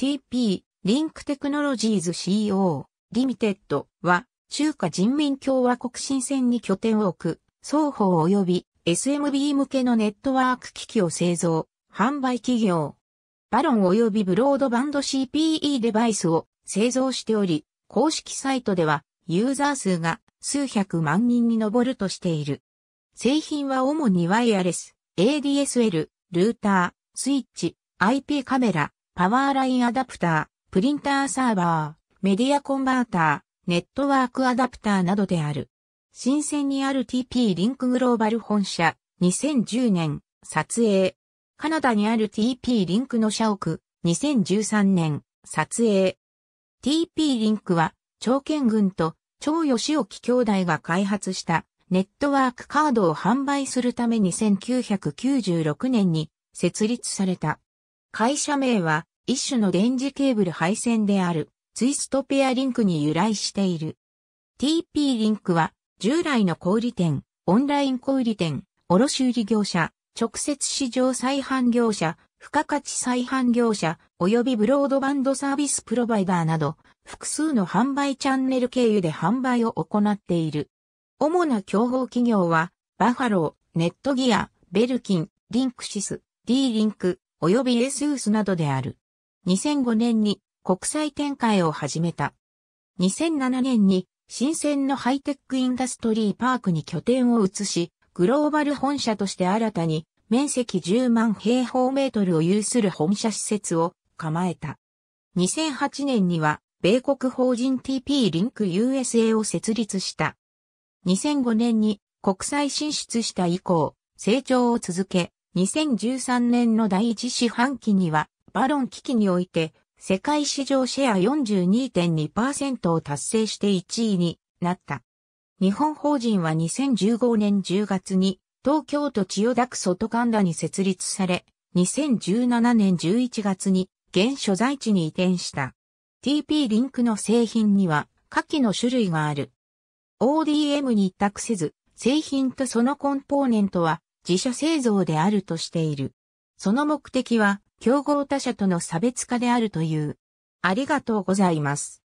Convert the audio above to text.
TP リンクテクノロジーズ CO リミテッドは中華人民共和国新セに拠点を置く双方及び SMB 向けのネットワーク機器を製造、販売企業。バロン及びブロードバンド CPE デバイスを製造しており、公式サイトではユーザー数が数百万人に上るとしている。製品は主にワイヤレス、ADSL、ルーター、スイッチ、IP カメラ、パワーラインアダプター、プリンターサーバー、メディアコンバーター、ネットワークアダプターなどである。新鮮にある TP リンクグローバル本社、2010年、撮影。カナダにある TP リンクの社屋、2013年、撮影。TP リンクは、長健軍と長吉沖兄弟が開発したネットワークカードを販売するために1996年に設立された。会社名は一種の電磁ケーブル配線であるツイストペアリンクに由来している。TP リンクは従来の小売店、オンライン小売店、卸売業者、直接市場再販業者、付加価値再販業者、及びブロードバンドサービスプロバイダーなど、複数の販売チャンネル経由で販売を行っている。主な競合企業は、バファロー、ネットギア、ベルキン、リンクシス、D リンク、及びエスウスなどである。2005年に国際展開を始めた。2007年に新鮮のハイテックインダストリーパークに拠点を移し、グローバル本社として新たに面積10万平方メートルを有する本社施設を構えた。2008年には米国法人 TP リンク USA を設立した。2005年に国際進出した以降、成長を続け、2013年の第一四半期には、バロン危機において、世界市場シェア42.2%を達成して1位になった。日本法人は2015年10月に東京都千代田区外神田に設立され、2017年11月に現所在地に移転した。TP リンクの製品には下記の種類がある。ODM に委託せず、製品とそのコンポーネントは自社製造であるとしている。その目的は、競合他社との差別化であるという。ありがとうございます。